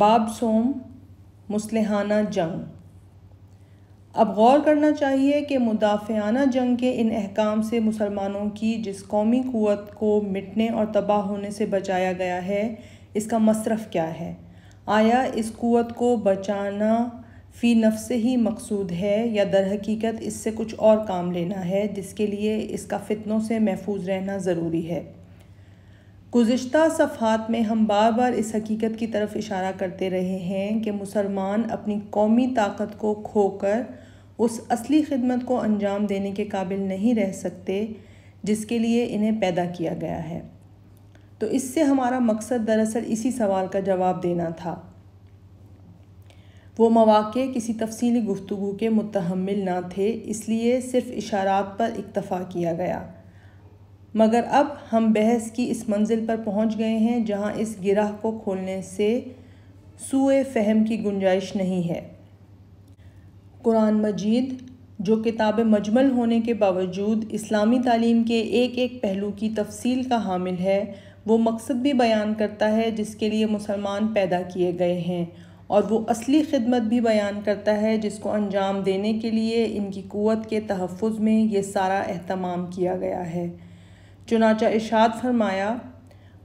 बाब सोम मुसलहाना जंग अब गौर करना चाहिए कि मुदाफ़ाना जंग के इन अहकाम से मुसलमानों की जिस कौमी क़वत को मिटने और तबाह होने से बचाया गया है इसका मसरफ़ क्या है आया इस क़वत को बचाना फ़ी नफ़ से ही मकसूद है या दरहकीकत इससे कुछ और काम लेना है जिसके लिए इसका फ़ितनों से महफूज रहना ज़रूरी है गुज्त सफ़ात में हम बार बार इस हकीकत की तरफ इशारा करते रहे हैं कि मुसलमान अपनी कौमी ताकत को खोकर उस असली खिदमत को अंजाम देने के काबिल नहीं रह सकते जिसके लिए इन्हें पैदा किया गया है तो इससे हमारा मकसद दरअसल इसी सवाल का जवाब देना था वो मौाक़े किसी तफसली गुफ्तु के मुतहमल ना थे इसलिए सिर्फ़ इशारात पर इक्तफ़ा किया गया मगर अब हम बहस की इस मंजिल पर पहुंच गए हैं जहां इस गिरह को खोलने से सूए फहम की गुंजाइश नहीं है कुरान मजीद जो किताब मजमल होने के बावजूद इस्लामी तालीम के एक एक पहलू की तफसील का हामिल है वो मकसद भी बयान करता है जिसके लिए मुसलमान पैदा किए गए हैं और वो असली खिदमत भी बयान करता है जिसको अंजाम देने के लिए इनकी क़वत के तहफ़ में ये सारा अहतमाम किया गया है चुनाचा इशाद फरमाया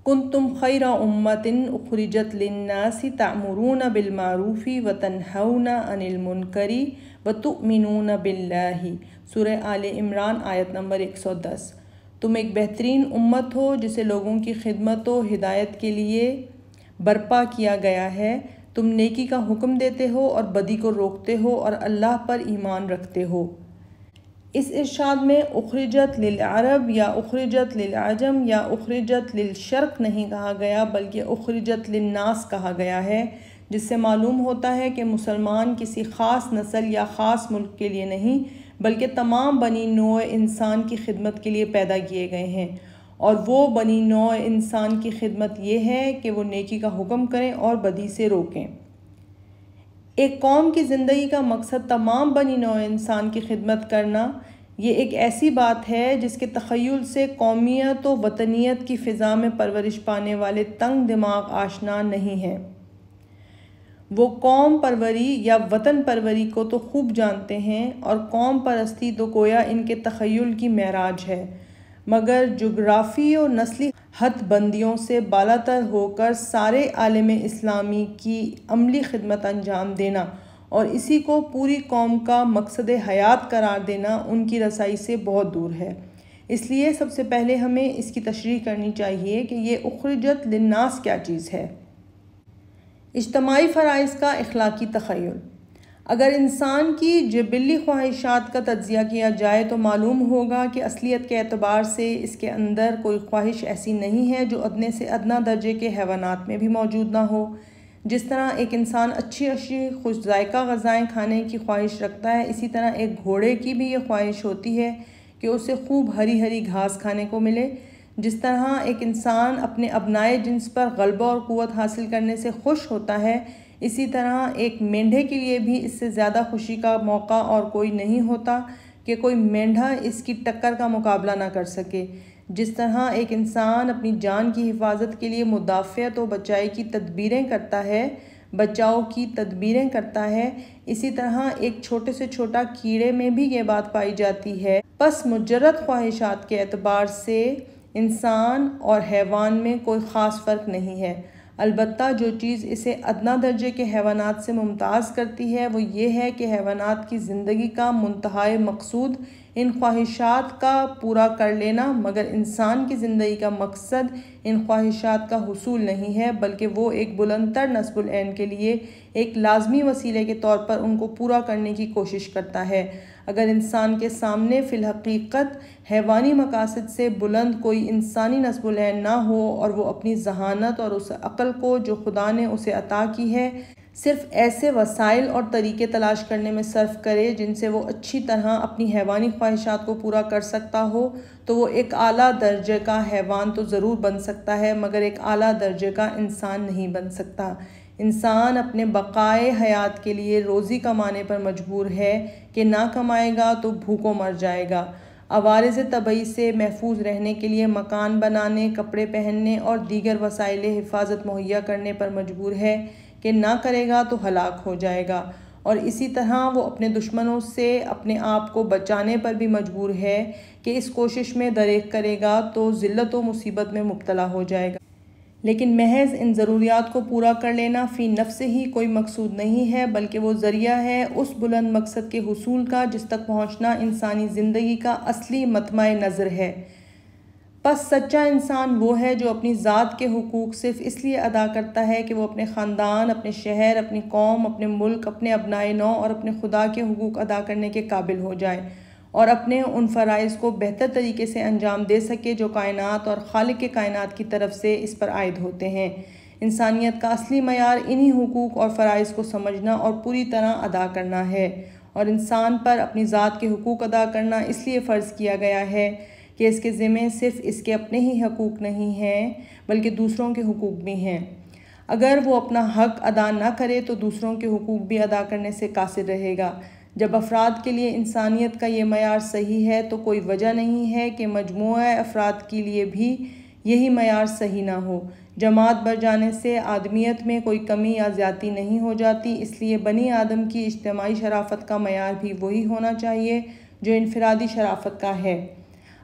कुन तुम खैरा उम्मतिन उखरजत लन्नासी तामरून बिलमारूफ़ी व तनहना अनिलमुनकरी व तुमिनून बिल्लाही सुर आल इमरान आयत नंबर एक सौ दस तुम एक बेहतरीन उम्मत हो जिसे लोगों की खिदमत व हिदायत के लिए बर्पा किया गया है तुम नेकी का हुक्म देते हो और बदी को रोकते हो और अल्लाह पर ईमान रखते हो इस इर्शाद में उखरजत अरब या उखरजत आजम या उखरजत शर्क नहीं कहा गया बल्कि उखरजत नास कहा गया है जिससे मालूम होता है कि मुसलमान किसी ख़ास नस्ल या ख़ास मुल्क के लिए नहीं बल्कि तमाम बनी नौ इंसान की खिदमत के लिए पैदा किए गए हैं और वो बनी नौ इंसान की खिदमत ये है कि वो नेकी का हुक्म करें और बदी से रोकें एक कौम की ज़िंदगी का मकसद तमाम बनी नौ इंसान की खिदमत करना ये एक ऐसी बात है जिसके तखयल से कौमियत व वतनीत की फ़िज़ा में परवरिश पाने वाले तंग दिमाग आशना नहीं हैं वो कौम परवरी या वतन परवरी को तो खूब जानते हैं और कौम परस्ती तो कोया इनके तखयल की महराज है मगर जोग्राफ़ी और नस्ली हथबंदियों से बालातर होकर सारे आलम इस्लामी की अमली खदमत अंजाम देना और इसी को पूरी कौम का मकसद हयात करार देना उनकी रसाई से बहुत दूर है इसलिए सबसे पहले हमें इसकी तशरी करनी चाहिए कि ये उखरजत लन्नास क्या चीज़ है इज्तमाही फ़रज़ का अखलाकी तखयल अगर इंसान की जबिली ख्वाहिशात का तजिया किया जाए तो मालूम होगा कि असलियत के अतबार से इसके अंदर कोई ख्वाहिश ऐसी नहीं है जो अदने से अदना दर्जे के हैवानात में भी मौजूद ना हो जिस तरह एक इंसान अच्छी अच्छी खुश जायका गज़ाएँ खाने की ख्वाहिश रखता है इसी तरह एक घोड़े की भी ये ख्वाहिश होती है कि उसे खूब हरी हरी घास खाने को मिले जिस तरह एक इंसान अपने अपनाए जिन्स पर गलबा और क़वत हासिल करने से खुश होता है इसी तरह एक मेंढे के लिए भी इससे ज़्यादा खुशी का मौका और कोई नहीं होता कि कोई मेंढा इसकी टक्कर का मुकाबला ना कर सके जिस तरह एक इंसान अपनी जान की हिफाजत के लिए मुदाफ़त तो व और बचाए की तदबीरें करता है बचाव की तदबीरें करता है इसी तरह एक छोटे से छोटा कीड़े में भी ये बात पाई जाती है बस मुजरद ख्वाहिशात के एतबार से इंसान और हैवान में कोई ख़ास फ़र्क नहीं है अलबत् जो चीज़ इसे अदना दर्जे के हैवाना से मुमताज़ करती है वो ये है कि हैवाना की ज़िंदगी का मुंतहा मकसूद इन ख्वाहिशात का पूरा कर लेना मगर इंसान की ज़िंदगी का मकसद इन ख्वाहिशात का हसूल नहीं है बल्कि वो एक बुलंदर नस्बुल के लिए एक लाजमी वसीले के तौर पर उनको पूरा करने की कोशिश करता है अगर इंसान के सामने फ़िलहकीकत हैवानी मकासद से बुलंद कोई इंसानी नस्बुल ना हो और वो अपनी जहानत और उस अक़ल को जो खुदा ने उसे अता की है सिर्फ ऐसे वसाइल और तरीके तलाश करने में सर्फ करे जिनसे वो अच्छी तरह अपनी हैवानी ख्वाहिशात को पूरा कर सकता हो तो वो एक आला दर्जे का हैवान तो ज़रूर बन सकता है मगर एक आला दर्जे का इंसान नहीं बन सकता इंसान अपने बकाए हयात के लिए रोज़ी कमाने पर मजबूर है कि ना कमाएगा तो भूखों मर जाएगा आवारज़ तबई से महफूज रहने के लिए मकान बनाने कपड़े पहनने और दीगर वसाइल हिफाजत मुहैया करने पर मजबूर है कि ना करेगा तो हलाक हो जाएगा और इसी तरह वो अपने दुश्मनों से अपने आप को बचाने पर भी मजबूर है कि इस कोशिश में दरेक करेगा तो ज़िल्त व मुसीबत में मुबतला हो जाएगा लेकिन महज इन ज़रूरियात को पूरा कर लेना फ़ी नफ से ही कोई मकसूद नहीं है बल्कि वो ज़रिया है उस बुलंद मकसद के हसूल का जिस तक पहुँचना इंसानी ज़िंदगी का असली मतम नज़र है बस सच्चा इंसान वो है जो अपनी ज़ात के हकूक़ सिर्फ इसलिए अदा करता है कि वो अपने ख़ानदान अपने शहर अपनी कौम अपने मुल्क अपने अपनाए नौ और अपने खुदा के हकूक़ अदा करने के काबिल हो जाए और अपने उन फ़रज़ को बेहतर तरीके से अंजाम दे सके जो कायनात और खालिक के कायनात की तरफ से इस पर आयद होते हैं इंसानियत का असली मैार इन्हीं हकूक़ और फ़राइज को समझना और पूरी तरह अदा करना है और इंसान पर अपनी ज़ात के हकूक़ अदा करना इसलिए फ़र्ज़ किया गया है कि इसके ज़िम्मे सिर्फ इसके अपने ही हकूक़ नहीं हैं बल्कि दूसरों के हकूक़ भी हैं अगर वो अपना हक अदा ना करे तो दूसरों के हकूक़ भी अदा करने से कासिर रहेगा जब अफराद के लिए इंसानियत का ये मैार सही है तो कोई वजह नहीं है कि मजमु अफराद के लिए भी यही मैार सही ना हो जमात बढ़ जाने से आदमियत में कोई कमी या ज़्यादा नहीं हो जाती इसलिए बनी आदम की इज्तमाही शराफत का मैार भी वही होना चाहिए जो इनफरादी शराफत का है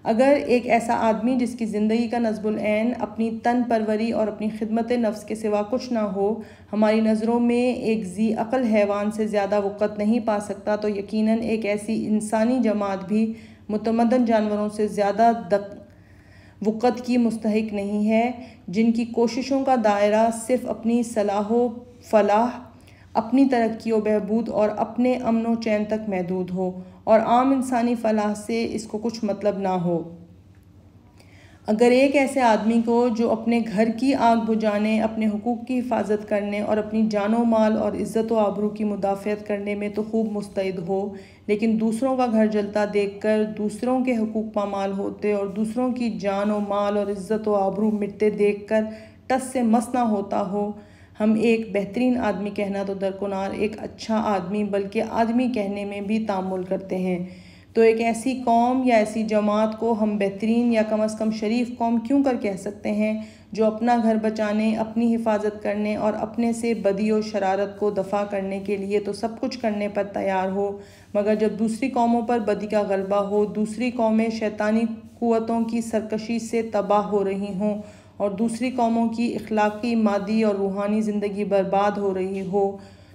अगर एक ऐसा आदमी जिसकी ज़िंदगी का नस्बुलैन अपनी तन परवरी और अपनी खिदमत नफ्स के सिवा कुछ ना हो हमारी नज़रों में एक जी अक़ल हैवान से ज़्यादा वक़्त नहीं पा सकता तो यकीन एक ऐसी इंसानी जमात भी मुतमदन जानवरों से ज़्यादा वक़्त की मुस्तक नहीं है जिनकी कोशिशों का दायरा सिर्फ़ अपनी सलाह फलाह अपनी तरक्की व बहबूद और अपने अमन व चैन तक महदूद हो और आम इंसानी फलाह से इसको कुछ मतलब ना हो अगर एक ऐसे आदमी को जो अपने घर की आग बुझाने अपने हकूक़ की हिफाजत करने और अपनी जानो माल और इज़्ज़त व आबरू की मुदाफ़त करने में तो खूब मुस्तैद हो लेकिन दूसरों का घर जलता देख कर दूसरों के हकूक़ पामाल होते और दूसरों की जान व माल और इज़्ज़त व आबरू मिटते देख कर टस से मस ना होता हो हम एक बेहतरीन आदमी कहना तो दरकुनार एक अच्छा आदमी बल्कि आदमी कहने में भी तामुल करते हैं तो एक ऐसी कौम या ऐसी जमात को हम बेहतरीन या कम अज़ कम शरीफ कौम क्यों कर कह सकते हैं जो अपना घर बचाने अपनी हिफाजत करने और अपने से बदी और शरारत को दफ़ा करने के लिए तो सब कुछ करने पर तैयार हो मगर जब दूसरी कौमों पर बदी का गलबा हो दूसरी कौमें शैतानी क़वतों की सरकशी से तबाह हो रही हों और दूसरी कौमों की अखलाक़ी मादी और रूहानी ज़िंदगी बर्बाद हो रही हो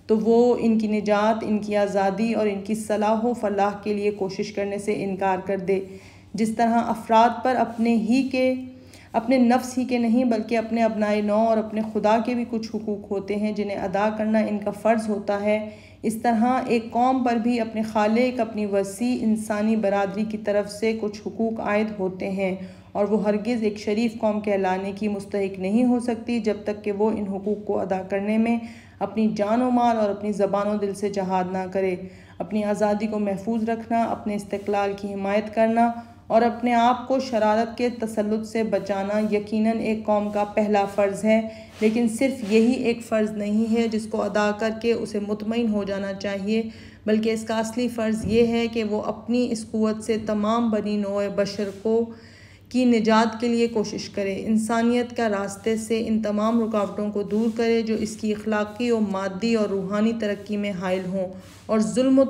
तो वो इनकी निजात इनकी आज़ादी और इनकी सलाह व फलाह के लिए कोशिश करने से इनकार कर दे जिस तरह अफराद पर अपने ही के अपने नफ्स ही के नहीं बल्कि अपने अपनाए नौ और अपने खुदा के भी कुछ हकूक़ होते हैं जिन्हें अदा करना इनका फ़र्ज़ होता है इस तरह एक कौम पर भी अपने खालिक अपनी वसी इंसानी बरदरी की तरफ से कुछ हकूक़ आयद होते हैं और वो हरगिज़ एक शरीफ कौम कहलाने की मुस्तक नहीं हो सकती जब तक कि वो इन हकूक़ को अदा करने में अपनी जान वाल माल और अपनी ज़बान दिल से जहाद ना करे अपनी आज़ादी को महफूज रखना अपने इस्तलाल की हिमायत करना और अपने आप को शरारत के तसलुत से बचाना यकीनन एक कौम का पहला फ़र्ज़ है लेकिन सिर्फ यही एक फ़र्ज़ नहीं है जिसको अदा करके उसे मुतमिन हो जाना चाहिए बल्कि इसका असली फ़र्ज़ ये है कि वो अपनी इस क़वत से तमाम बनी नोए बशर को की निजात के लिए कोशिश करे इंसानियत का रास्ते से इन तमाम रुकावटों को दूर करे जो इसकी अखलाकी और मादी और रूहानी तरक्की में हायल हों और जुल्म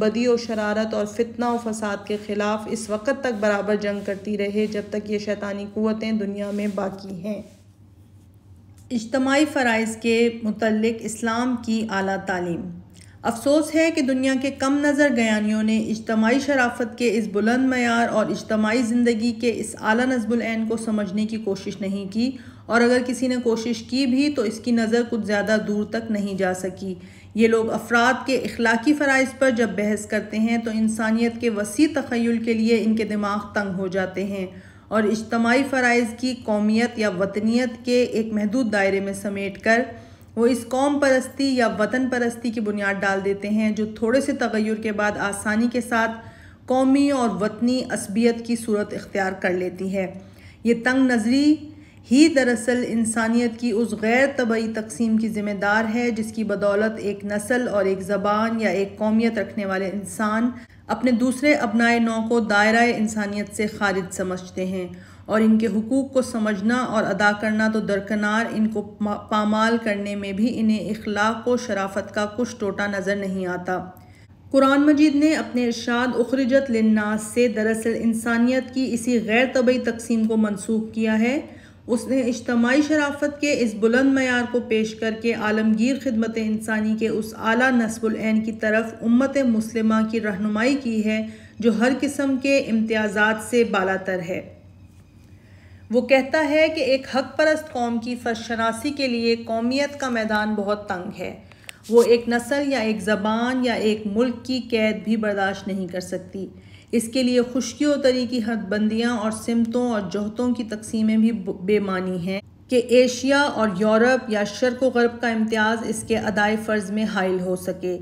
बदी व शरारत और फितना व फसाद के ख़िलाफ़ इस वक्त तक बराबर जंग करती रहे जब तक ये शैतानी क़वतें दुनिया में बाकी हैं इज्तमाही फ़राइज़ के मतलब इस्लाम की अली तालीम अफसोस है कि दुनिया के कम नज़र गयानियों ने इजमाही शराफत के इस बुलंद मैार और इजतमाही ज़िंदगी के इस आला नजबुल को समझने की कोशिश नहीं की और अगर किसी ने कोशिश की भी तो इसकी नज़र कुछ ज़्यादा दूर तक नहीं जा सकी ये लोग अफराद के अखलाकी फ़रज़ पर जब बहस करते हैं तो इंसानियत के वसी तखयल के लिए इनके दिमाग तंग हो जाते हैं और इजतमाही फ़रज़ की कौमियत या वतनीत के एक महदूद दायरे में समेट कर वो इस कौम परस्ती या वतन परस्ती की बुनियाद डाल देते हैं जो थोड़े से तगैर के बाद आसानी के साथ कौमी और वतनी असबियत की सूरत इख्तियार कर लेती है ये तंग नज़री ही दरअसल इंसानियत की उस गैर तबई तकसीम की ज़िम्मेदार है जिसकी बदौलत एक नस्ल और एक ज़बान या एक कौमियत रखने वाले इंसान अपने दूसरे अपनाए नौ को दायरा इंसानियत से खारिज समझते हैं और इनके हकूक़ को समझना और अदा करना तो दरकनार इनको पामाल करने में भी इन्हें अखलाक व शराफत का कुछ टोटा नज़र नहीं आता कुरान मजीद ने अपने इर्शाद उखरजत लन्नास से दरअसल इंसानियत की इसी गैर तबी तकसीम को मनसूख किया है उसने इज्तमाही शराफत के इस बुलंद मैार को पेश करके आलमगीर खदमत इंसानी के उस आला नस्बुलैन की तरफ उम्मत मुस्लिमा की रहनुमाई की है जो हर किस्म के इम्तियाज़ात से बालातर है वो कहता है कि एक हक परस्त कौम की फर्शनासी के लिए कौमियत का मैदान बहुत तंग है वो एक नस्ल या एक ज़बान या एक मुल्क की कैद भी बर्दाश्त नहीं कर सकती इसके लिए खुशकी व तरी की हदबंदियाँ और सिमतों और जहतों की तकसीमें भी बेमानी हैं कि एशिया और यूरोप या शर्क गर्ब का इम्तियाज़ इसके अदाय फ़र्ज़ में हायल हो सके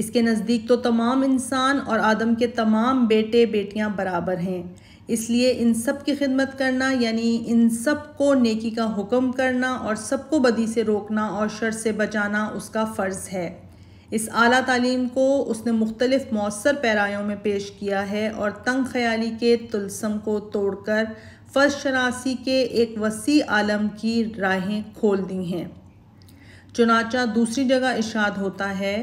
इसके नज़दीक तो तमाम इंसान और आदम के तमाम बेटे बेटियाँ बराबर हैं इसलिए इन सब की खिदमत करना यानी इन सब को नेकी का हुक्म करना और सबको बदी से रोकना और शर से बचाना उसका फ़र्ज़ है इस अली तालीम को उसने मुख्तलिफ़ मौसर पैरायों में पेश किया है और तंग ख्याली के तुलसम को तोड़कर फर्श शनासी के एक वसी आलम की राहें खोल दी हैं चुनाचा दूसरी जगह इशाद होता है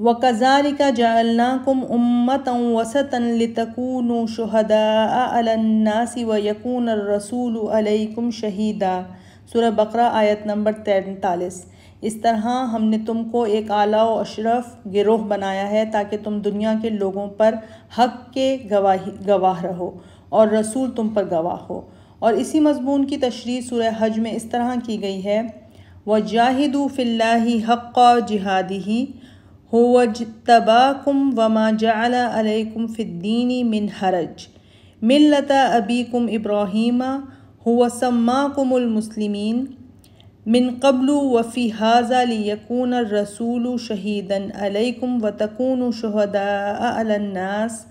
व कज़ालिक जालनाकुम उम्मत वसतन लितकून शहदासी व यकून रसूल अलैकुम शहीदा सुर बकरा आयत नंबर तैतालीस इस तरह हमने तुमको एक आला व अशरफ गिरोह बनाया है ताकि तुम दुनिया के लोगों पर हक के गवाही गवाह रहो और रसूल तुम पर गवाह हो और इसी मजमून की तशरी सूरह हज में इस तरह की गई है व जाहिदू फ़िल्ला हक़ जिहादी هو اجتباكم وما جعل عليكم في الدين من حرج ملة أبيكم إبراهيم هو سماكم المسلمين من قبل وفي هذا ليكون الرسول شهيدا عليكم وتكونوا شهداء على الناس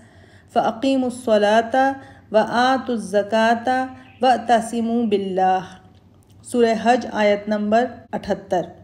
فأقيموا الصلاة وآتوا الزكاة واعتصموا بالله سورة حج آية نمبر 78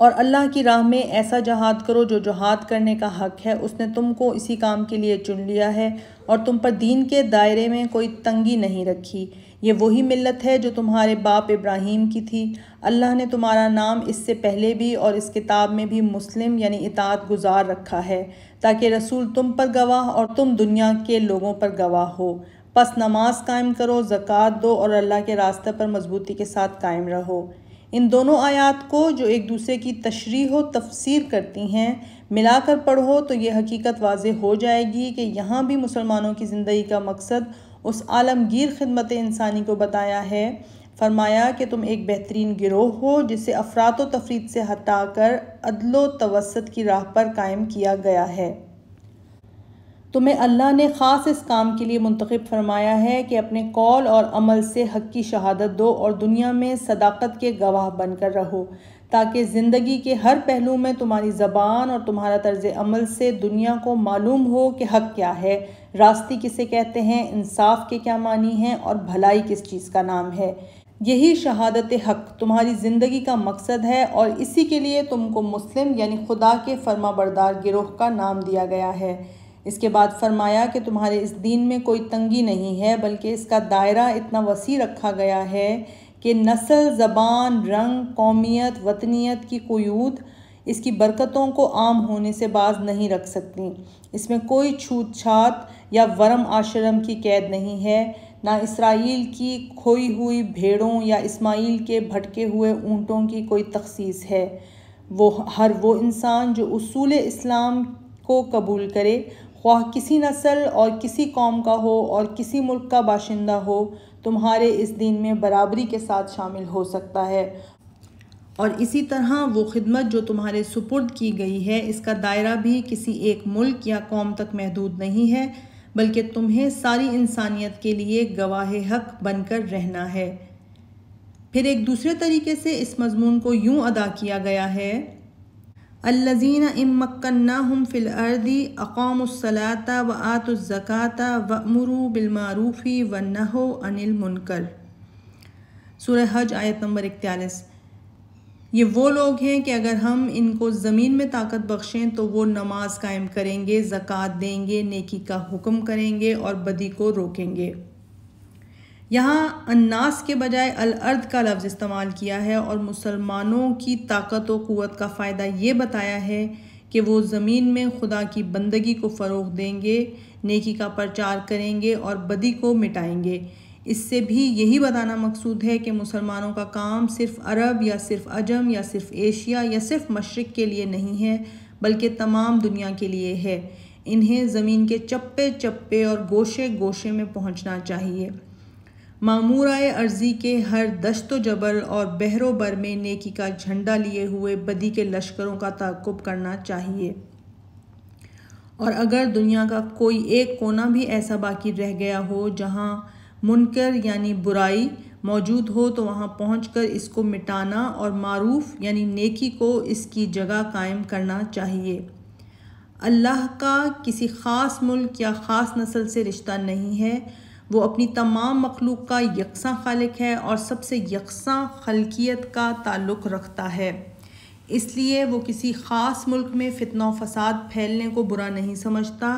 और अल्लाह की राह में ऐसा जहाद करो जो जहाद करने का हक है उसने तुमको इसी काम के लिए चुन लिया है और तुम पर दीन के दायरे में कोई तंगी नहीं रखी ये वही मिलत है जो तुम्हारे बाप इब्राहीम की थी अल्लाह ने तुम्हारा नाम इससे पहले भी और इस किताब में भी मुस्लिम यानी इतात गुजार रखा है ताकि रसूल तुम पर गवाह और तुम दुनिया के लोगों पर गवाह हो बस नमाज कायम करो ज़क़़त दो और अल्लाह के रास्ते पर मजबूती के साथ कायम रहो इन दोनों आयात को जो एक दूसरे की तशरी हो तफसीर करती हैं मिलाकर पढ़ो तो ये हकीकत वाज हो जाएगी कि यहाँ भी मुसलमानों की ज़िंदगी का मकसद उस आलमगीर खदमत इंसानी को बताया है फरमाया कि तुम एक बेहतरीन गिरोह हो जिसे अफरात तफरीत से हटा कर अदलो तवसत की राह पर कायम किया गया है तुम्हें अल्लाह ने ख़ास इस काम के लिए मुंतखब फरमाया है कि अपने कौल और अमल से हक की शहादत दो और दुनिया में सदाकत के गवाह बनकर रहो ताकि ज़िंदगी के हर पहलू में तुम्हारी ज़बान और तुम्हारा तर्ज अमल से दुनिया को मालूम हो कि हक क्या है रास्ते किसे कहते हैं इंसाफ के क्या मानी हैं और भलाई किस चीज़ का नाम है यही शहादत हक तुम्हारी ज़िंदगी का मकसद है और इसी के लिए तुमको मुस्लिम यानी खुदा के फर्मा बरदार गिरोह का नाम दिया गया है इसके बाद फरमाया कि तुम्हारे इस दीन में कोई तंगी नहीं है बल्कि इसका दायरा इतना वसी रखा गया है कि नस्ल ज़बान रंग कौमियत वतनीत की कोयूद इसकी बरकतों को आम होने से बाज नहीं रख सकती इसमें कोई छूत छात या वरम आश्रम की कैद नहीं है ना इसराइल की खोई हुई भेड़ों या इस्माइल के भटके हुए ऊँटों की कोई तखसीस है वो हर वो इंसान जो असूल इस्लाम को कबूल करे ख्वाह किसी नस्ल और किसी कौम का हो और किसी मुल्क का बाशिंदा हो तुम्हारे इस दिन में बराबरी के साथ शामिल हो सकता है और इसी तरह वो खिदमत जो तुम्हारे सुपुर्द की गई है इसका दायरा भी किसी एक मुल्क या कौम तक महदूद नहीं है बल्कि तुम्हें सारी इंसानियत के लिए गवाह हक बनकर रहना है फिर एक दूसरे तरीके से इस मज़मून को यूँ अदा किया गया है अल्लजीन इमक्ना हम फिल अर्दी अक़ामसलाता व आतज़क़ाता व अमरू बिलमारूफ़ी व नहो अनिल मुनकर सूर हज आयत नंबर इकतालीस ये वो लोग हैं कि अगर हम इनको ज़मीन में ताकत बख्शें तो वो नमाज कायम करेंगे ज़क़़त देंगे नेकी का हुक्म करेंगे और बदी को रोकेंगे यहाँ अन्नास के बजाय अल अर्द का लफ्ज़ इस्तेमाल किया है और मुसलमानों की ताकत व क़वत का फ़ायदा ये बताया है कि वो ज़मीन में खुदा की बंदगी को फ़रोग देंगे नेकी का प्रचार करेंगे और बदी को मिटाएंगे इससे भी यही बताना मकसूद है कि मुसलमानों का काम सिर्फ अरब या सिर्फ अजम या सिर्फ एशिया या सिर्फ मशरक़ के लिए नहीं है बल्कि तमाम दुनिया के लिए है इन्हें ज़मीन के चप्पे चप्पे और गोशे गोशे में पहुँचना चाहिए मामूरा अर्जी के हर दश्त जबल और बहरोबर में नेकी का झंडा लिए हुए बदी के लश्करों का ताकुब करना चाहिए और अगर दुनिया का कोई एक कोना भी ऐसा बाकी रह गया हो जहाँ मुनकर यानी बुराई मौजूद हो तो वहाँ पहुँच इसको मिटाना और मारूफ यानी नेकी को इसकी जगह कायम करना चाहिए अल्लाह का किसी ख़ास मुल्क या ख़ास नस्ल से रिश्ता नहीं है वो अपनी तमाम मखलूक का यकसा खालिक है और सबसे यकसा खलकियत का ताल्लुक़ रखता है इसलिए वो किसी ख़ास मुल्क में फितना फसाद फैलने को बुरा नहीं समझता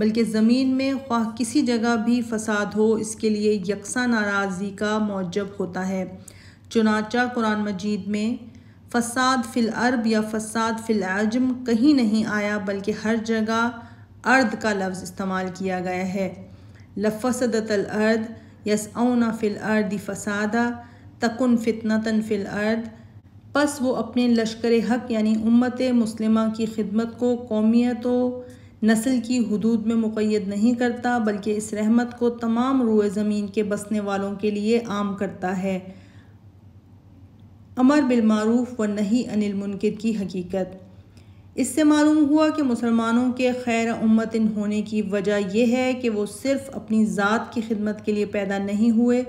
बल्कि ज़मीन में ख्वा किसी जगह भी फसाद हो इसके लिए यकसा नाराज़गी का मौजब होता है चुनाचा कुरान मजीद में फसाद फ़िल अरब या फसाद फ़िल आजम कहीं नहीं आया बल्कि हर जगह अर्द का लफ्ज़ इस्तेमाल किया गया है लफ़सदतलअर्द यसऔना फ़िल अर्द फ़सादा तकुन फितनतन फ़िल अर्द बस वो अपने लश्कर हक यानी उम्मत मुस्लिमा की खिदमत को कौमियत व नस्ल की हदूद में मुक़द नहीं करता बल्कि इस रहमत को तमाम रुए ज़मीन के बसने वालों के लिए आम करता है अमर बिलमारूफ व नहीं अनिल मुनकर की हकीकत इससे मालूम हुआ कि मुसलमानों के खैर उम्मत होने की वजह यह है कि वो सिर्फ अपनी ज़ात की खिदमत के लिए पैदा नहीं हुए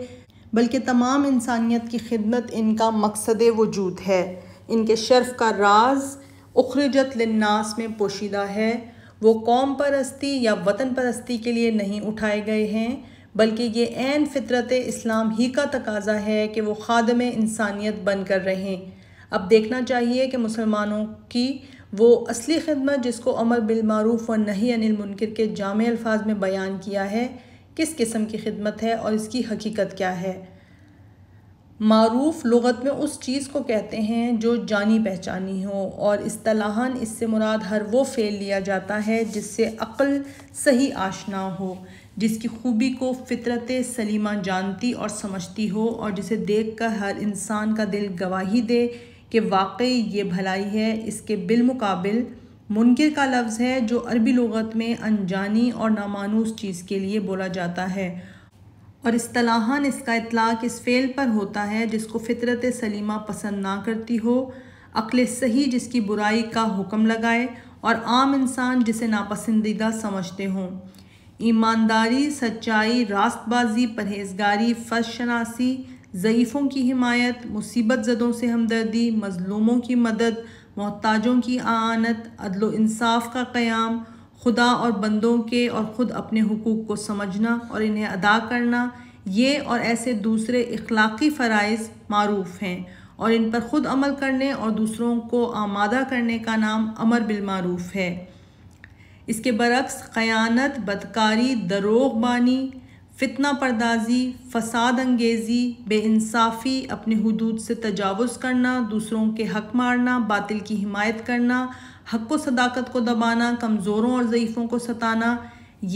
बल्कि तमाम इंसानियत की खिदमत इनका मकसद वजूद है इनके शर्फ का राज उखरजत लन्नास में पोशीदा है वो कौम परस्ती या वतन परस्ती के लिए नहीं उठाए गए हैं बल्कि ये एन फितरत इस्लाम ही का तकाजा है कि वो खादम इंसानियत बन कर रहें अब देखना चाहिए कि मुसलमानों की वो असली खदमत जिसको अमर बिलमूफ़ और नहीं अनिल मुनकर के जाम अल्फाज में बयान किया है किस किस्म की खिदमत है और इसकी हकीकत क्या है मरूफ लगत में उस चीज़ को कहते हैं जो जानी पहचानी हो और असलाहन इससे मुराद हर वो फ़ेल लिया जाता है जिससे अक्ल सही आशना हो जिसकी खूबी को फितरत सलीमा जानती और समझती हो और जिसे देख कर हर इंसान का दिल गवाही दे कि वाकई ये भलाई है इसके बिलमकबिल मुनकर का लफ्ज़ है जो अरबी लगत में अनजानी और नामानूस चीज़ के लिए बोला जाता है और असलाहन इसका इतलाक़ इस फेल पर होता है जिसको फितरत सलीमा पसंद ना करती हो अकल सही जिसकी बुराई का हुक्म लगाए और आम इंसान जिसे नापसंदीदा समझते हों ईमानदारी सच्चाई रास्तबाजी परहेजगारी फर्श शनासी ज़यीफ़ों की हिमायत मुसीबत ज़दों से हमदर्दी मज़लूमों की मदद मोहताजों की आनत अदल इंसाफ का क़्याम खुदा और बंदों के और ख़ुद अपने हकूक़ को समझना और इन्हें अदा करना ये और ऐसे दूसरे इखलाक़ी फ़रज़ मरूफ़ हैं और इन पर ख़ुद अमल करने और दूसरों को आमादा करने का नाम अमर बिलमूफ़ है इसके बरक्स क़यानत बदकारी दरोगबानी फितना परदाजी फसाद अंगेज़ी बेानसाफ़ी अपने हदूद से तजावज़ करना दूसरों के हक मारना बातिल की हिमायत करना हक व सदाकत को दबाना कमज़ोरों और ज़यीफ़ों को सताना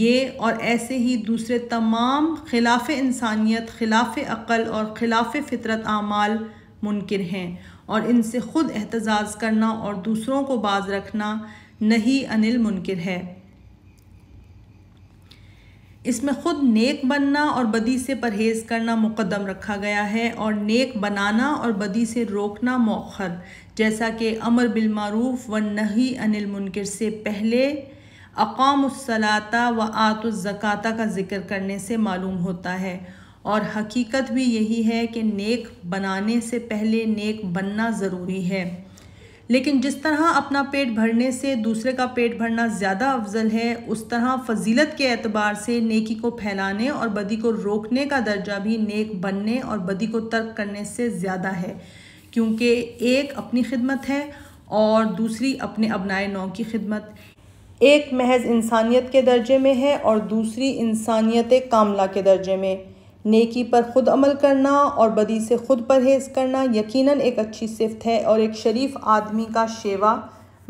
ये और ऐसे ही दूसरे तमाम खिलाफ इंसानियत खिलाफ अक़ल और खिलाफ फितरत आमाल मुनकर हैं और इनसे ख़ुद एहतजाज करना और दूसरों को बाज रखना नहीं अनिल मुनकर है इसमें ख़ुद नेक बनना और बदी से परहेज़ करना मुकदम रखा गया है और नेक बनाना और बदी से रोकना मौखर जैसा कि अमर बिलमूफ़ व नही अनिल मुनकर से पहले अकामसलाता व आतुज़क़ाता का ज़िक्र करने से मालूम होता है और हकीकत भी यही है कि नेक बनाने से पहले नेक बनना ज़रूरी है लेकिन जिस तरह अपना पेट भरने से दूसरे का पेट भरना ज़्यादा अफजल है उस तरह फजीलत के एतबार से नेकी को फैलाने और बदी को रोकने का दर्जा भी नेक बनने और बदी को तर्क करने से ज़्यादा है क्योंकि एक अपनी खिदमत है और दूसरी अपने अपनाए नौ की खिदमत एक महज इंसानियत के दर्जे में है और दूसरी इंसानियत कामला के दर्जे में नेकी पर ख़ुद अमल करना और बदी से ख़ुद परहेज़ करना यकीनन एक अच्छी सिफत है और एक शरीफ आदमी का शेवा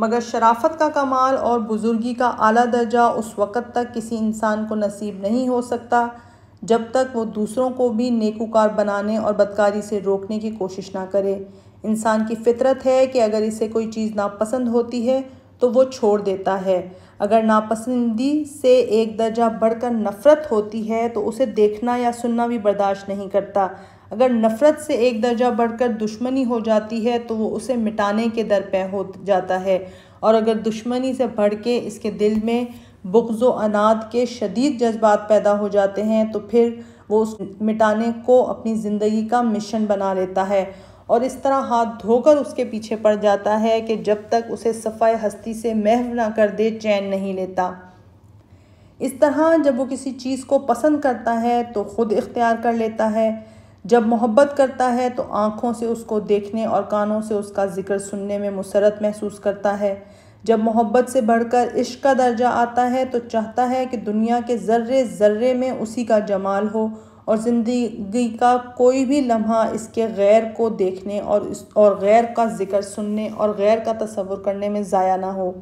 मगर शराफत का कमाल और बुज़ुर्गी का आला दर्जा उस वक़्त तक किसी इंसान को नसीब नहीं हो सकता जब तक वो दूसरों को भी नेकूकार बनाने और बदकारी से रोकने की कोशिश ना करे इंसान की फितरत है कि अगर इसे कोई चीज़ नापसंद होती है तो वो छोड़ देता है अगर नापसंदी से एक दर्जा बढ़कर नफ़रत होती है तो उसे देखना या सुनना भी बर्दाश्त नहीं करता अगर नफ़रत से एक दर्जा बढ़कर दुश्मनी हो जाती है तो वो उसे मिटाने के दर पे हो जाता है और अगर दुश्मनी से बढ़ के इसके दिल में बुग्ज़ो अनाद के शदीद जज्बात पैदा हो जाते हैं तो फिर वो उस मिटाने को अपनी ज़िंदगी का मिशन बना लेता है और इस तरह हाथ धोकर उसके पीछे पड़ जाता है कि जब तक उसे सफ़ाई हस्ती से महव ना कर दे चैन नहीं लेता इस तरह जब वो किसी चीज़ को पसंद करता है तो ख़ुद इख्तियार कर लेता है जब मोहब्बत करता है तो आँखों से उसको देखने और कानों से उसका ज़िक्र सुनने में मुसरत महसूस करता है जब मोहब्बत से बढ़कर इश्क का दर्जा आता है तो चाहता है कि दुनिया के ज़र्रे ज़र्रे में उसी का जमाल हो और ज़िंदगी का कोई भी लम्हा इसके गैर को देखने और इस और गैर का ज़िक्र सुनने और गैर का तस्वुर करने में ज़ाया ना हो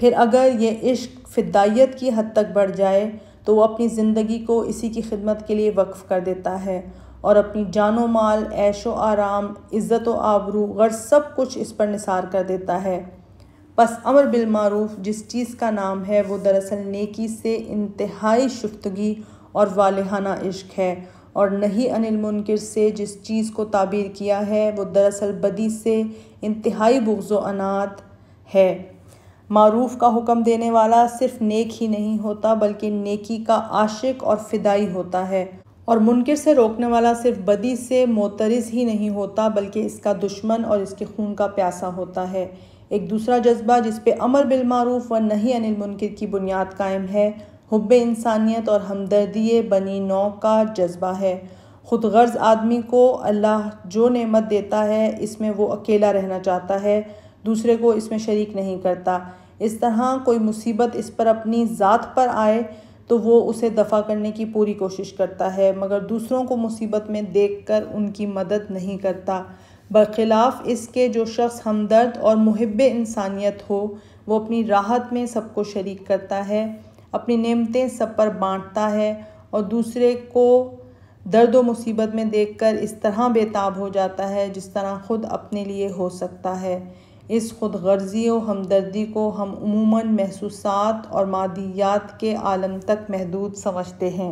फिर अगर ये इश्क फ़िदाइत की हद तक बढ़ जाए तो वह अपनी ज़िंदगी को इसी की खिदमत के लिए वक्फ़ कर देता है और अपनी जानो माल ऐश व आराम इज़्ज़त व आबरू गर सब कुछ इस पर निसार कर देता है बस अमर बिलमूफ़ जिस चीज़ का नाम है वो दरअसल नेकी से इंतहाई शुफ्तगी और वालहाना इश्क है और नहीं अनिल मुनकर से जिस चीज़ को ताबीर किया है वो दरअसल बदी से इंतहाई बुग्ज़ अनात है मरूफ़ का हुक्म देने वाला सिर्फ नेक ही नहीं होता बल्कि नेकी का आशिक और फिदाई होता है और मुनकर से रोकने वाला सिर्फ बदी से मोतरज ही नहीं होता बल्कि इसका दुश्मन और इसके खून का प्यासा होता है एक दूसरा जज्बा जिस पे अमर बिलमूफ़ व नहीं अनिल मुनकर की बुनियाद कायम है हब इंसानियत और हमदर्दी बनी नौ का जज्बा है ख़ुद गर्ज आदमी को अल्लाह जो नेमत देता है इसमें वो अकेला रहना चाहता है दूसरे को इसमें शरीक नहीं करता इस तरह कोई मुसीबत इस पर अपनी ज़ात पर आए तो वो उसे दफ़ा करने की पूरी कोशिश करता है मगर दूसरों को मुसीबत में देख कर उनकी मदद नहीं करता बरखिलाफ़ इसके जो शख्स हमदर्द और महब इंसानियत हो वो अपनी राहत में सबको शरीक करता है अपनी नेमतें सब पर बांटता है और दूसरे को दर्द व मुसीबत में देखकर इस तरह बेताब हो जाता है जिस तरह खुद अपने लिए हो सकता है इस खुद गर्जी व हमदर्दी को हम उमूमन महसूसात और मादियात के आलम तक महदूद समझते हैं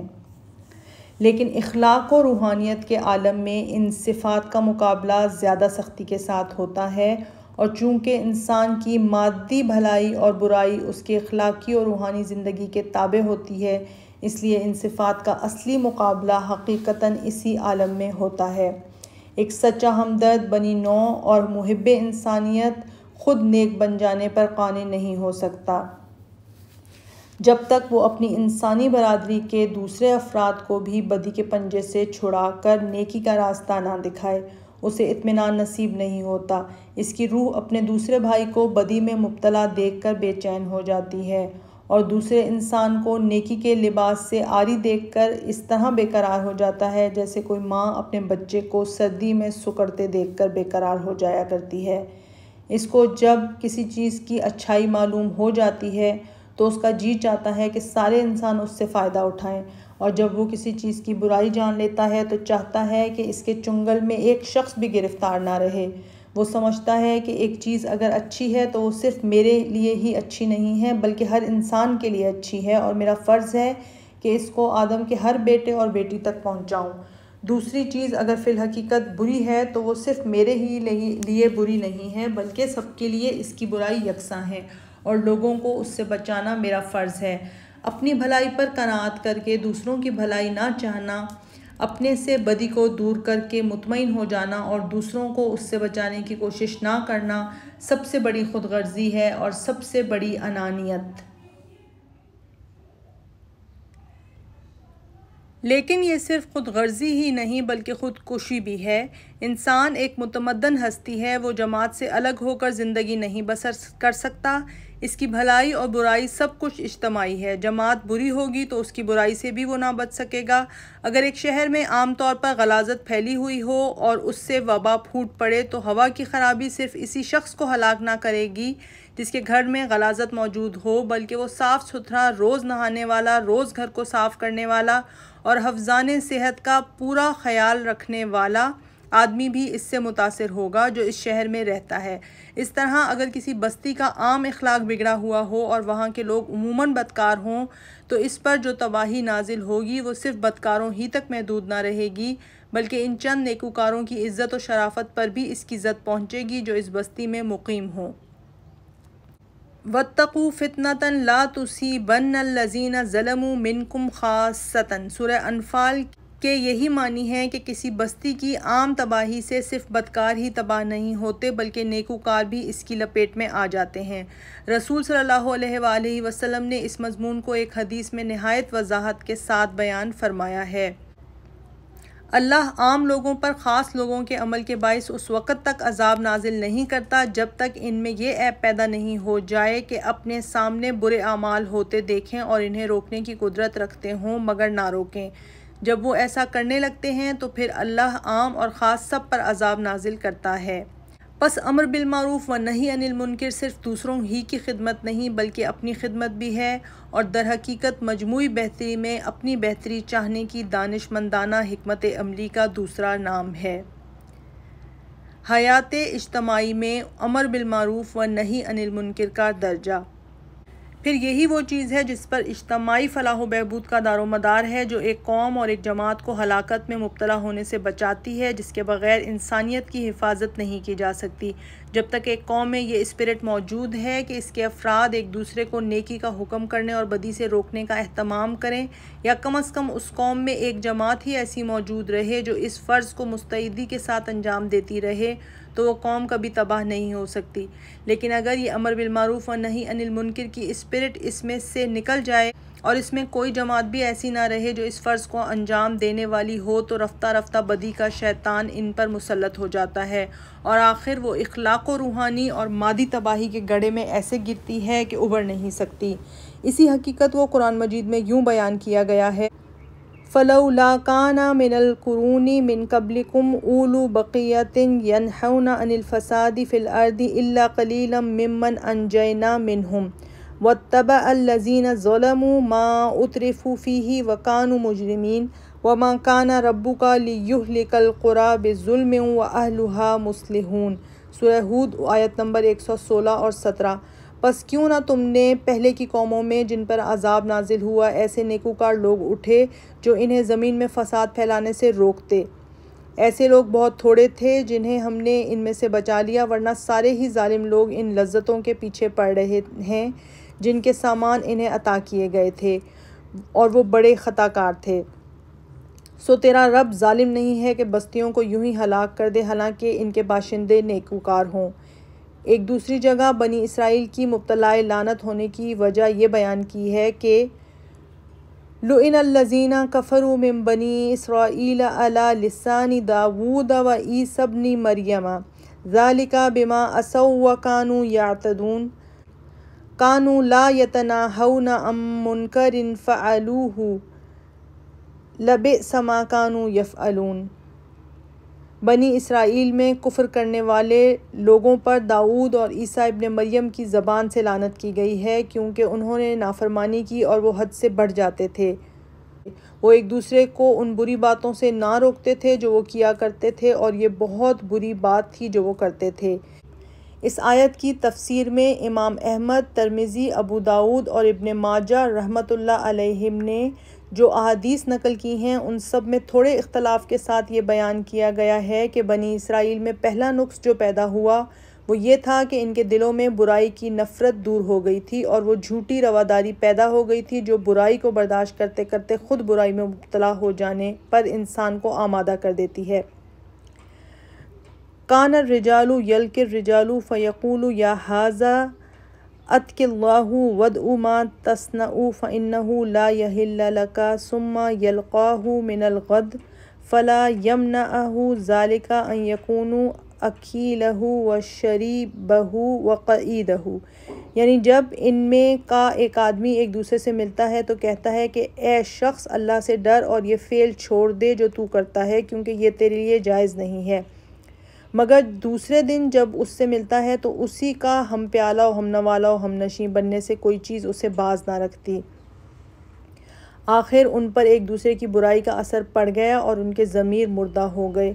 लेकिन अखलाक व रूहानियत के आलम में इन सिफात का मुकाबला ज़्यादा सख्ती के साथ होता है और चूँकि इंसान की मादी भलाई और बुराई उसके अखलाकी और रूहानी ज़िंदगी के ताबे होती है इसलिए इन सिफात का असली मुकाबला हकीकता इसी आलम में होता है एक सच्चा हमदर्द बनी नौ और महब इंसानियत ख़ुद नेक बन जाने पर कानी नहीं हो सकता जब तक वो अपनी इंसानी बरदरी के दूसरे अफराद को भी बदी के पंजे से छुड़ा कर नेकी का रास्ता ना दिखाए उसे इत्मीनान नसीब नहीं होता इसकी रूह अपने दूसरे भाई को बदी में मुबतला देखकर बेचैन हो जाती है और दूसरे इंसान को नेकी के लिबास से आरी देखकर इस तरह बेकरार हो जाता है जैसे कोई माँ अपने बच्चे को सर्दी में सुकड़ते देखकर बेकरार हो जाया करती है इसको जब किसी चीज़ की अच्छाई मालूम हो जाती है तो उसका जी चाहता है कि सारे इंसान उससे फ़ायदा उठाएं और जब वो किसी चीज़ की बुराई जान लेता है तो चाहता है कि इसके चुंगल में एक शख्स भी गिरफ़्तार ना रहे वो समझता है कि एक चीज़ अगर अच्छी है तो वो सिर्फ मेरे लिए ही अच्छी नहीं है बल्कि हर इंसान के लिए अच्छी है और मेरा फ़र्ज़ है कि इसको आदम के हर बेटे और बेटी तक पहुँचाऊँ दूसरी चीज़ अगर फ़िलहकीकत बुरी है तो वो सिर्फ मेरे ही लिए बुरी नहीं है बल्कि सबके लिए इसकी बुराई यकसा है और लोगों को उससे बचाना मेरा फ़र्ज़ है अपनी भलाई पर कनात करके दूसरों की भलाई ना चाहना अपने से बदी को दूर करके मुतमिन हो जाना और दूसरों को उससे बचाने की कोशिश ना करना सबसे बड़ी खुद गर्जी है और सबसे बड़ी अनानियत लेकिन ये सिर्फ खुद गर्जी ही नहीं बल्कि खुदकुशी भी है इंसान एक मतमदन हस्ती है वो जमात से अलग होकर ज़िंदगी नहीं बसर कर सकता इसकी भलाई और बुराई सब कुछ इज्तमाही है जमात बुरी होगी तो उसकी बुराई से भी वो ना बच सकेगा अगर एक शहर में आम तौर पर गलाजत फैली हुई हो और उससे वबा फूट पड़े तो हवा की ख़राबी सिर्फ इसी शख्स को हलाक ना करेगी जिसके घर में गलाजत मौजूद हो बल्कि वो साफ़ सुथरा रोज़ नहाने वाला रोज़ घर को साफ़ करने वाला और हफजान सेहत का पूरा ख्याल रखने वाला आदमी भी इससे मुतासर होगा जो इस शहर में रहता है इस तरह अगर किसी बस्ती का आम इखलाक बिगड़ा हुआ हो और वहाँ के लोग उमूमन बदकार हों तो इस पर जो तबाही नाजिल होगी वो सिर्फ बदकारों ही तक महदूद ना रहेगी बल्कि इन चंद नेकूकारों की इज़्ज़त और शराफत पर भी इसकी ज़द पहुँचेगी जो इस बस्ती में मुकीम हों वत्तु फ़ितनतन ला तुसी बन लजीना ज़लमु मिनकुम सतन सुर अनफ़ाल के यही मानी है कि किसी बस्ती की आम तबाही से सिर्फ बदकार ही तबाह नहीं होते बल्कि नेकूकार भी इसकी लपेट में आ जाते हैं रसूल सल्लल्लाहु अलैहि वसल्लम ने इस मजमून को एक हदीस में नहायत वजाहत के साथ बयान फरमाया है अल्लाह आम लोगों पर ख़ास लोगों के अमल के बायस उस वक़्त तक अजाब नाजिल नहीं करता जब तक इनमें यह ऐप पैदा नहीं हो जाए कि अपने सामने बुरे अमाल होते देखें और इन्हें रोकने की कुदरत रखते हों मगर ना रोकें जब वो ऐसा करने लगते हैं तो फिर अल्लाह आम और ख़ास सब पर अजाब नाजिल करता है बस अमर बिलमूफ़ व नहीं अनिल मुनकर सिर्फ दूसरों ही की खिदमत नहीं बल्कि अपनी खिदमत भी है और दरहकीकत मजमू बेहतरी में अपनी बेहतरी चाहने की दानशमंदाना हमत अमली का दूसरा नाम है हयात इज्तमाही में अमर बिलमूफ़ व नहीं अनिल मुनकर का दर्जा फिर यही वो चीज़ है जिस पर इज्तमाही फलाह बहबूद का दारोमदार है जो एक कौम और एक जमात को हलाकत में मुबतला होने से बचाती है जिसके बगैर इंसानियत की हिफाजत नहीं की जा सकती जब तक एक कौम में ये स्पिरिट मौजूद है कि इसके अफराद एक दूसरे को नेकी का हुक्म करने और बदी से रोकने का अहतमाम करें या कम अज़ कम उस कौम में एक जमात ही ऐसी मौजूद रहे जो इस फ़र्ज़ को मुस्तैदी के साथ अंजाम देती रहे तो वो कौम कभी तबाह नहीं हो सकती लेकिन अगर ये अमर बिलमूफ़ और नहीं अनिल मुनकर की स्पिरिट इसमें से निकल जाए और इसमें कोई जमात भी ऐसी ना रहे जो इस फ़र्ज़ को अंजाम देने वाली हो तो रफ्ता रफ्ता बदी का शैतान इन पर मुसलत हो जाता है और आखिर वो इखलाक रूहानी और मादी तबाही के गढ़े में ऐसे गिरती है कि उबर नहीं सकती इसी हकीकत वो कुरान मजीद में यूँ बयान किया गया है فلولا كان من القرون من قبلكم أولو بقية ينحون عن الفساد في الأرض إلا قليلا ممن أنجينا منهم واتبع الذين ظلموا ما أترفوا فيه وكانوا مجرمين وما كان ربك ليهلك القرى بظلم وأهلها مصلحون سورة هود آیت آية نمبر 116 و 17 बस क्यों ना तुमने पहले की कौमों में जिन पर अजाब नाजिल हुआ ऐसे नेकूकार लोग उठे जो इन्हें ज़मीन में फसाद फैलाने से रोकते ऐसे लोग बहुत थोड़े थे जिन्हें हमने इनमें से बचा लिया वरना सारे ही जालिम लोग इन लज्जतों के पीछे पड़ रहे हैं जिनके सामान इन्हें अता किए गए थे और वो बड़े ख़ताकार थे सो तेरा रब जालिम नहीं है कि बस्तियों को यूं ही हलाक कर दे हालांकि इनके बाशिंदे नेकूकार हों एक दूसरी जगह बनी इसराइल की मुबतला लानत होने की वजह यह बयान की है कि लुन अल्लजीना कफ़रु में बनी इसराइल अला लसानी दाऊद व ईसबनी मरियमा ज़ालिका बिमा असौ व कानू यातदून कानू ला यतना हौन अम मुनकर फ़ालूह लब समा कानू यफ़लून बनी इसराइल में कुफ़र करने वाले लोगों पर दाऊद और ईसा इब्ने मरियम की ज़बान से लानत की गई है क्योंकि उन्होंने नाफरमानी की और वो हद से बढ़ जाते थे वो एक दूसरे को उन बुरी बातों से ना रोकते थे जो वो किया करते थे और ये बहुत बुरी बात थी जो वो करते थे इस आयत की तफसीर में इमाम अहमद तरमिज़ी अबू दाऊद और इब्ने माजा रहमतुल्लाह अलैहिम ने जो अदीस नकल की हैं उन सब में थोड़े इख्तलाफ के साथ ये बयान किया गया है कि बनी इसराइल में पहला नुस्ख़ जो पैदा हुआ वो ये था कि इनके दिलों में बुराई की नफ़रत दूर हो गई थी और वो झूठी रवादारी पैदा हो गई थी जो बुराई को बर्दाश्त करते करते ख़ुद बुराई में मुबला हो जाने पर इंसान को आमादा कर देती है कान रिजालू यल के रिजालू फ़यकूलू या हाजा अतकिल्लाह वद उमा तसनऊ फ़िनहू ला यहिल्लका सुम्मा यलकाहू मिनलगद फ़ला यमन आहू ज़ालिका यकूनू अकीलहू व शरीबहू बहू क़ईदहू यानी जब इनमें का एक आदमी एक दूसरे से मिलता है तो कहता है कि ए शख्स अल्लाह से डर और ये फ़ेल छोड़ दे जो तू करता है क्योंकि ये तेरे लिए जायज़ नहीं है मगर दूसरे दिन जब उससे मिलता है तो उसी का हम प्याला हम नवाला हम नशी बनने से कोई चीज़ उसे बाज ना रखती आखिर उन पर एक दूसरे की बुराई का असर पड़ गया और उनके ज़मीर मुर्दा हो गए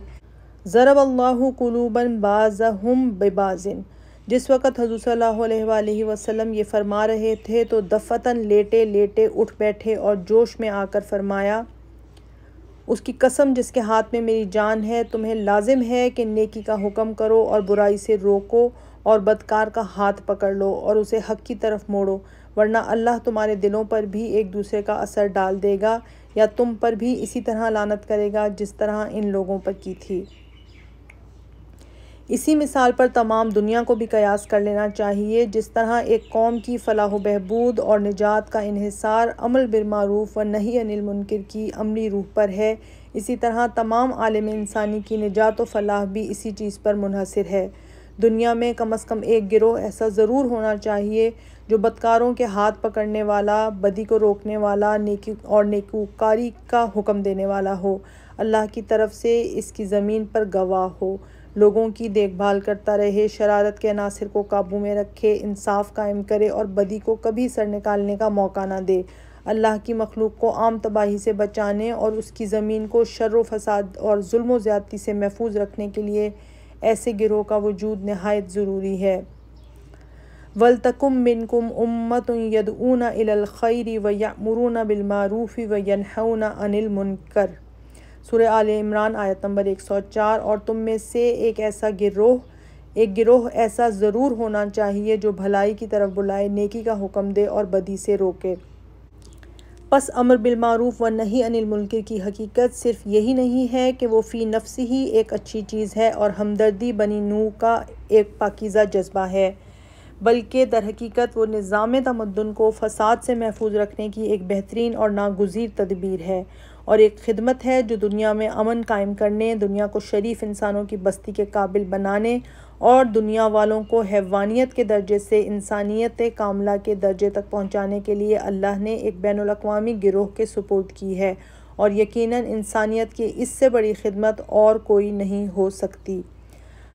ज़रब अल्लाह कुलूबन बाज़ हम बेबाजिन जिस वक़्त हजू सल्ला अलैहि ये फ़रमा रहे थे तो दफ़तन लेटे लेटे उठ बैठे और जोश में आकर फरमाया उसकी कसम जिसके हाथ में मेरी जान है तुम्हें लाजिम है कि नेकी का हुक्म करो और बुराई से रोको और बदकार का हाथ पकड़ लो और उसे हक की तरफ मोड़ो वरना अल्लाह तुम्हारे दिलों पर भी एक दूसरे का असर डाल देगा या तुम पर भी इसी तरह लानत करेगा जिस तरह इन लोगों पर की थी इसी मिसाल पर तमाम दुनिया को भी कयास कर लेना चाहिए जिस तरह एक कौम की फलाह बहबूद और निजात का इहसार अमल बिलमारूफ व नहीं अनिल मुनकर की अमली रूह पर है इसी तरह तमाम आलम इंसानी की निजात व फलाह भी इसी चीज़ पर मुनहसर है दुनिया में कम अज़ कम एक गिरोह ऐसा ज़रूर होना चाहिए जो बदकारों के हाथ पकड़ने वाला बदी को रोकने वाला नेकी और नेकूकारी का हुक्म देने वाला हो अल्लाह की तरफ से इसकी ज़मीन पर गवाह हो लोगों की देखभाल करता रहे शरारत के अनासर को काबू में रखे इंसाफ कायम करे और बदी को कभी सर निकालने का मौका ना दे अल्लाह की मखलूक को आम तबाही से बचाने और उसकी ज़मीन को शर फसाद और जुल्म ज़्यादती से महफूज रखने के लिए ऐसे गिरोह का वजूद नहायत ज़रूरी है वलतकुम मिनकुम उम्मत यदूना इलखैरी व यमरून बिलमारूफ़ी व यनहौना अनिल मुनकर सुर आल इमरान आयत नंबर 104 और तुम में से एक ऐसा गिरोह एक गिरोह ऐसा ज़रूर होना चाहिए जो भलाई की तरफ बुलाए नेकी का हुक्म दे और बदी से रोके पस अमर बिलमूफ व नहीं अनिल मुल्किर की हकीकत सिर्फ यही नहीं है कि वो फ़ी नफ्स ही एक अच्छी चीज़ है और हमदर्दी बनी नू का एक पाकिज़ा जज्बा है बल्कि दरहकीकत वो निज़ाम तमदन को फसाद से महफूज रखने की एक बेहतरीन और नागजीर तदबीर है और एक खिदमत है जो दुनिया में अमन कायम करने दुनिया को शरीफ इंसानों की बस्ती के काबिल बनाने और दुनिया वालों को हैवानियत के दर्जे से इंसानियत कामला के दर्जे तक पहुँचाने के लिए अल्लाह ने एक बैन अवी गिरोह के सपोर्ट की है और यकीनन इंसानियत की इससे बड़ी खिदमत और कोई नहीं हो सकती